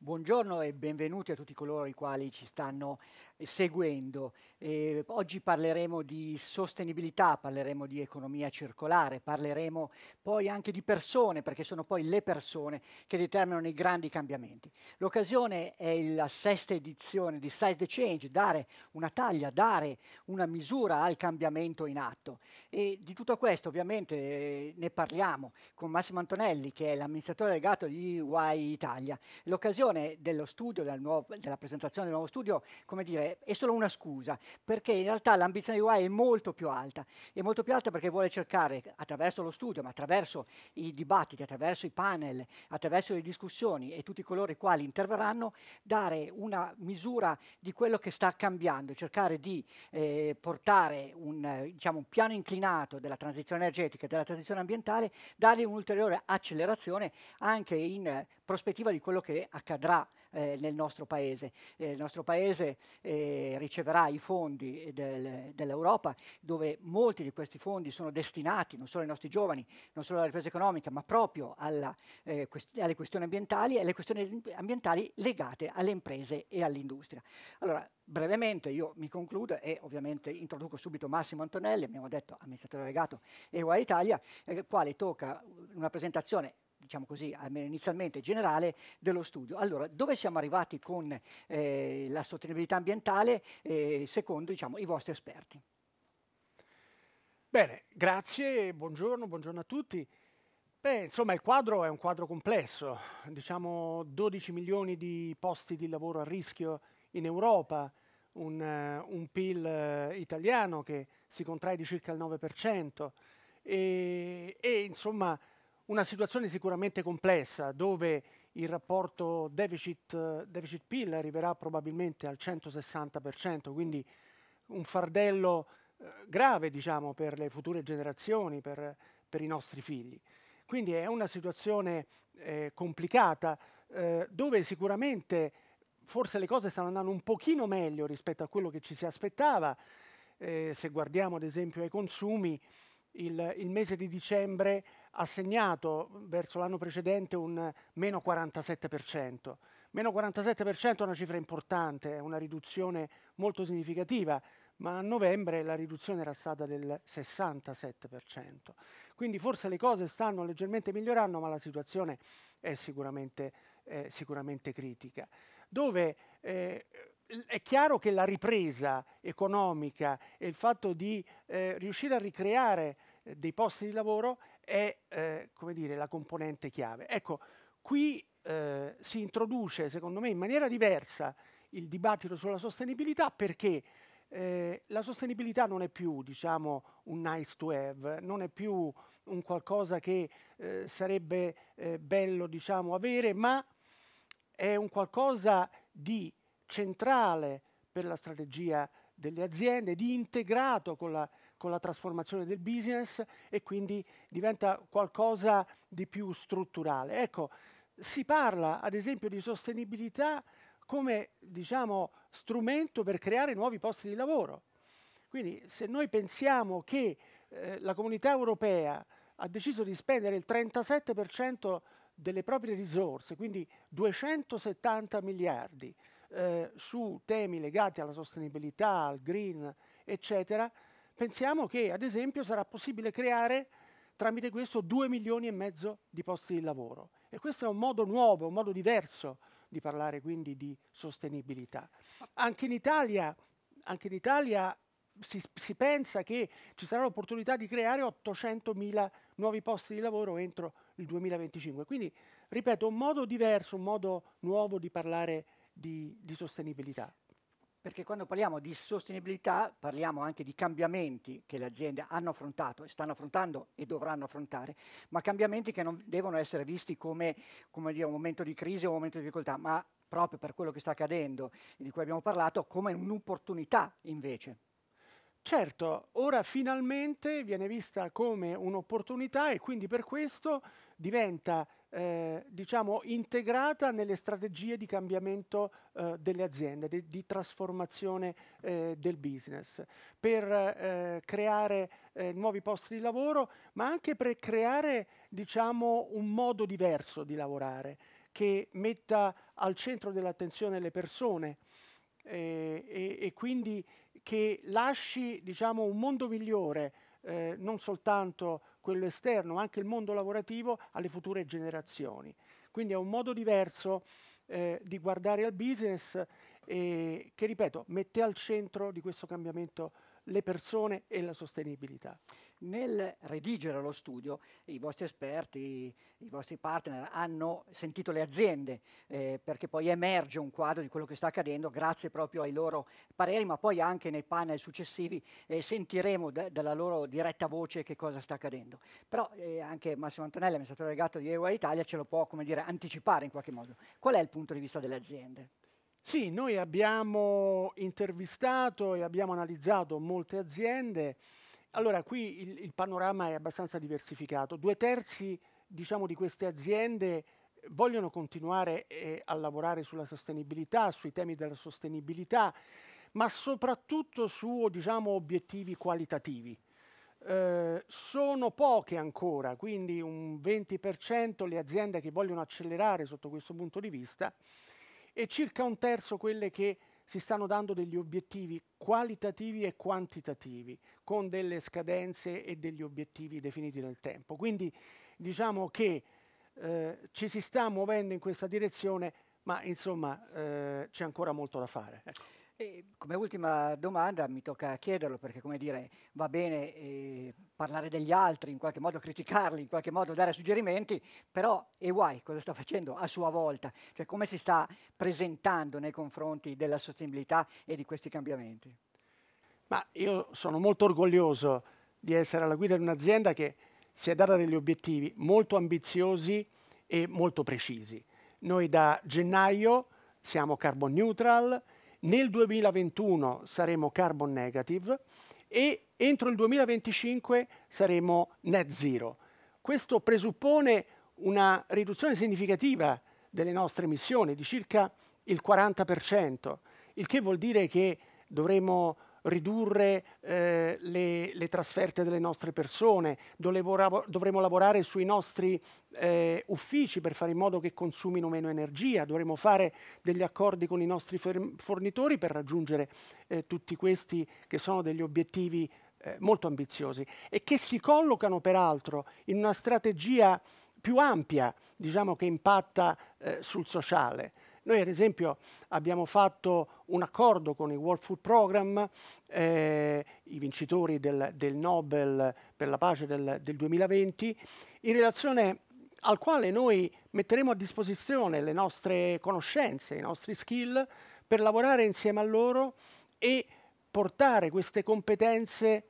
Buongiorno e benvenuti a tutti coloro i quali ci stanno eh, seguendo. Eh, oggi parleremo di sostenibilità, parleremo di economia circolare, parleremo poi anche di persone, perché sono poi le persone che determinano i grandi cambiamenti. L'occasione è la sesta edizione di Size the Change, dare una taglia, dare una misura al cambiamento in atto. E di tutto questo ovviamente eh, ne parliamo con Massimo Antonelli, che è l'amministratore legato di UI Italia. L'occasione presentazione dello studio, del nuovo, della presentazione del nuovo studio, come dire, è solo una scusa, perché in realtà l'ambizione di UI è molto più alta, è molto più alta perché vuole cercare attraverso lo studio, ma attraverso i dibattiti, attraverso i panel, attraverso le discussioni e tutti coloro i quali interverranno, dare una misura di quello che sta cambiando, cercare di eh, portare un, diciamo, un piano inclinato della transizione energetica e della transizione ambientale, dare un'ulteriore accelerazione anche in prospettiva di quello che accadrà eh, nel nostro paese. Eh, il nostro paese eh, riceverà i fondi del, dell'Europa, dove molti di questi fondi sono destinati non solo ai nostri giovani, non solo alla ripresa economica, ma proprio alla, eh, quest- alle questioni ambientali e alle questioni ambientali legate alle imprese e all'industria. Allora, brevemente io mi concludo e ovviamente introduco subito Massimo Antonelli, abbiamo detto amministratore legato EUA Italia, eh, quale tocca una presentazione diciamo così, almeno inizialmente generale dello studio. Allora, dove siamo arrivati con eh, la sostenibilità ambientale eh, secondo diciamo, i vostri esperti? Bene, grazie, buongiorno, buongiorno a tutti. Beh, insomma, il quadro è un quadro complesso. Diciamo 12 milioni di posti di lavoro a rischio in Europa, un, uh, un PIL uh, eh, italiano che si contrae di circa il 9%. E, e, insomma una situazione sicuramente complessa dove il rapporto deficit, deficit arriverà probabilmente al 160%, quindi un fardello eh, grave diciamo, per le future generazioni, per, per, i nostri figli. Quindi è una situazione eh, complicata eh, dove sicuramente forse le cose stanno andando un pochino meglio rispetto a quello che ci si aspettava. Eh, se guardiamo ad esempio ai consumi, il, il mese di dicembre ha segnato verso l'anno precedente un meno 47%. Meno 47% è una cifra importante, è una riduzione molto significativa, ma a novembre la riduzione era stata del 67%. Quindi forse le cose stanno leggermente migliorando, ma la situazione è sicuramente, eh, sicuramente critica. Dove eh, è chiaro che la ripresa economica e il fatto di eh, riuscire a ricreare eh, dei posti di lavoro è eh, come dire, la componente chiave. Ecco, qui eh, si introduce, secondo me, in maniera diversa il dibattito sulla sostenibilità perché eh, la sostenibilità non è più diciamo, un nice to have, non è più un qualcosa che eh, sarebbe eh, bello diciamo, avere, ma è un qualcosa di centrale per la strategia delle aziende, di integrato con la con la trasformazione del business e quindi diventa qualcosa di più strutturale. Ecco, si parla ad esempio di sostenibilità come diciamo, strumento per creare nuovi posti di lavoro. Quindi se noi pensiamo che eh, la comunità europea ha deciso di spendere il 37% delle proprie risorse, quindi 270 miliardi, eh, su temi legati alla sostenibilità, al green, eccetera, Pensiamo che, ad esempio, sarà possibile creare tramite questo due milioni e mezzo di posti di lavoro. E questo è un modo nuovo, un modo diverso di parlare quindi di sostenibilità. Anche in Italia, anche in Italia si, si, pensa che ci sarà l'opportunità di creare 800.000 nuovi posti di lavoro entro il 2025. Quindi, ripeto, un modo diverso, un modo nuovo di parlare di, di sostenibilità perché quando parliamo di sostenibilità parliamo anche di cambiamenti che le aziende hanno affrontato, stanno affrontando e dovranno affrontare, ma cambiamenti che non devono essere visti come, come dire, un momento di crisi o un momento di difficoltà, ma proprio per quello che sta accadendo e di cui abbiamo parlato, come un'opportunità invece. Certo, ora finalmente viene vista come un'opportunità e quindi per questo diventa eh, diciamo, integrata nelle strategie di cambiamento eh, delle aziende, di, di trasformazione eh, del business, per eh, creare eh, nuovi posti di lavoro, ma anche per creare diciamo, un modo diverso di lavorare che metta al centro dell'attenzione le persone eh, e, e, quindi che lasci diciamo, un mondo migliore, non soltanto quello esterno, ma anche il mondo lavorativo alle future generazioni. Quindi è un modo diverso eh, di guardare al business eh, che, ripeto, mette al centro di questo cambiamento le persone e la sostenibilità. Nel redigere lo studio i vostri esperti, i vostri partner hanno sentito le aziende eh, perché poi emerge un quadro di quello che sta accadendo grazie proprio ai loro pareri, ma poi anche nei panel successivi eh, sentiremo da, dalla loro diretta voce che cosa sta accadendo. Però eh, anche Massimo Antonelli, amministratore delegato di EUA Italia, ce lo può dire, anticipare in qualche modo. Qual è il punto di vista delle aziende? Sì, noi abbiamo intervistato e abbiamo analizzato molte aziende. Allora, qui il, il panorama è abbastanza diversificato. Due terzi diciamo, di queste aziende vogliono continuare eh, a lavorare sulla sostenibilità, sui temi della sostenibilità, ma soprattutto su diciamo, obiettivi qualitativi. Eh, sono poche ancora, quindi un 20% le aziende che vogliono accelerare sotto questo punto di vista e circa un terzo quelle che si stanno dando degli obiettivi qualitativi e quantitativi, con delle scadenze e degli obiettivi definiti nel tempo. Quindi diciamo che eh, ci si sta muovendo in questa direzione, ma insomma eh, c'è ancora molto da fare. Ecco come ultima domanda mi tocca chiederlo perché come dire va bene eh, parlare degli altri, in qualche modo criticarli, in qualche modo dare suggerimenti, però EY cosa sta facendo a sua volta? Cioè come si sta presentando nei confronti della sostenibilità e di questi cambiamenti? Ma io sono molto orgoglioso di essere alla guida di un'azienda che si è data degli obiettivi molto ambiziosi e molto precisi. Noi da gennaio siamo carbon neutral, nel 2021 saremo carbon negative e entro il 2025 saremo net zero. Questo presuppone una riduzione significativa delle nostre emissioni di circa il 40%, il che vuol dire che dovremo ridurre eh, le, le, trasferte delle nostre persone, dovremo, dovremo lavorare sui nostri eh, uffici per fare in modo che consumino meno energia, dovremo fare degli accordi con i nostri fornitori per raggiungere eh, tutti questi che sono degli obiettivi eh, molto ambiziosi e che si collocano peraltro in una strategia più ampia diciamo, che impatta eh, sul sociale noi ad esempio abbiamo fatto un accordo con il World Food Program, eh, i vincitori del, del, Nobel per la pace del, del 2020, in relazione al quale noi metteremo a disposizione le nostre conoscenze, i nostri skill per lavorare insieme a loro e portare queste competenze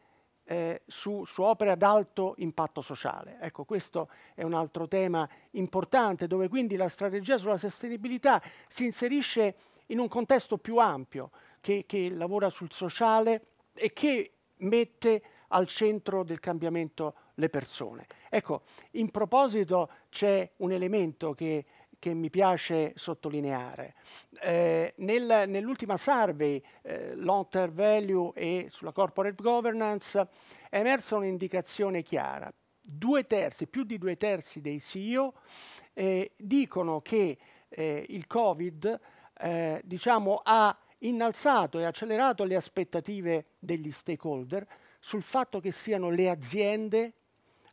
eh, su, su, opere ad alto impatto sociale. Ecco, questo è un altro tema importante dove quindi la strategia sulla sostenibilità si inserisce in un contesto più ampio che, che lavora sul sociale e che mette al centro del cambiamento le persone. Ecco, in proposito c'è un elemento che che mi piace sottolineare. Eh, nel, nell'ultima survey eh, Long Term Value e sulla Corporate Governance è emersa un'indicazione chiara. Due terzi, più di due terzi dei CEO eh, dicono che eh, il Covid eh, diciamo, ha innalzato e accelerato le aspettative degli stakeholder sul fatto che siano le aziende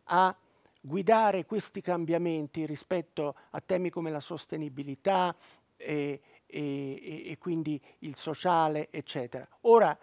a guidare questi cambiamenti rispetto a temi come la sostenibilità e, e, e quindi il sociale, eccetera. Ora,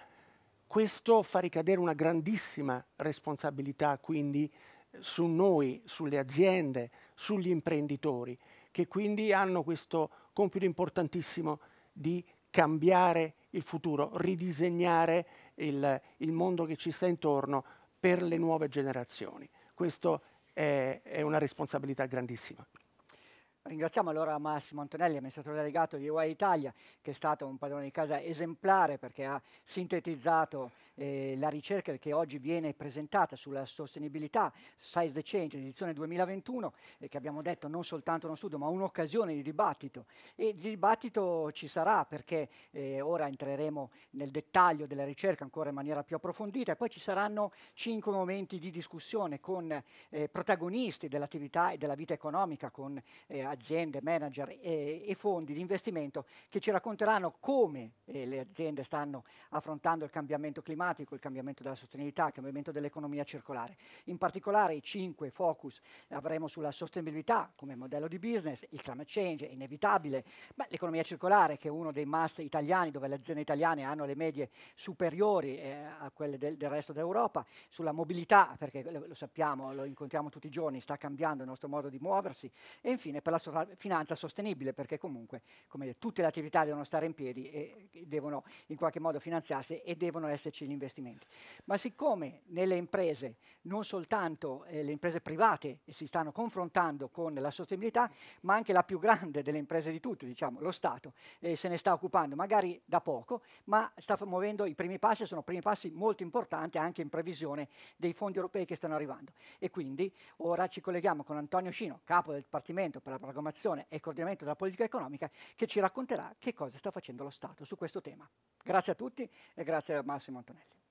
questo fa ricadere una grandissima responsabilità quindi su noi, sulle aziende, sugli imprenditori, che quindi hanno questo compito importantissimo di cambiare il futuro, ridisegnare il, il mondo che ci sta intorno per le nuove generazioni. Questo è, una responsabilità grandissima. Ringraziamo allora Massimo Antonelli, amministratore delegato di UI Italia, che è stato un padrone di casa esemplare perché ha sintetizzato eh, la ricerca che oggi viene presentata sulla sostenibilità Size the Change, edizione 2021, e eh, che abbiamo detto non soltanto uno studio ma un'occasione di dibattito. E di dibattito ci sarà perché eh, ora entreremo nel dettaglio della ricerca ancora in maniera più approfondita e poi ci saranno cinque momenti di discussione con eh, protagonisti dell'attività e della vita economica, con eh, aziende, manager e, e, fondi di investimento che ci racconteranno come eh, le aziende stanno affrontando il cambiamento climatico, il cambiamento della sostenibilità, il cambiamento dell'economia circolare. In particolare i cinque focus avremo sulla sostenibilità come modello di business, il climate change è inevitabile, ma l'economia circolare che è uno dei must italiani dove le aziende italiane hanno le medie superiori eh, a quelle del, del resto d'Europa, sulla mobilità perché lo, lo sappiamo, lo incontriamo tutti i giorni, sta cambiando il nostro modo di muoversi e infine per la finanza sostenibile, perché comunque dire, tutte le attività devono stare in piedi e devono in qualche modo finanziarsi e devono esserci gli investimenti. Ma siccome nelle imprese, non soltanto eh, le imprese private si stanno confrontando con la sostenibilità, ma anche la più grande delle imprese di tutte, diciamo, lo Stato, eh, se ne sta occupando, magari da poco, ma sta muovendo i primi passi, sono primi passi molto importanti anche in previsione dei fondi europei che stanno arrivando. E quindi ora ci colleghiamo con Antonio Scino, capo del Dipartimento per la programmazione e coordinamento della politica economica, che ci racconterà che cosa sta facendo lo Stato su questo tema. Grazie a tutti e grazie a Massimo Antonelli.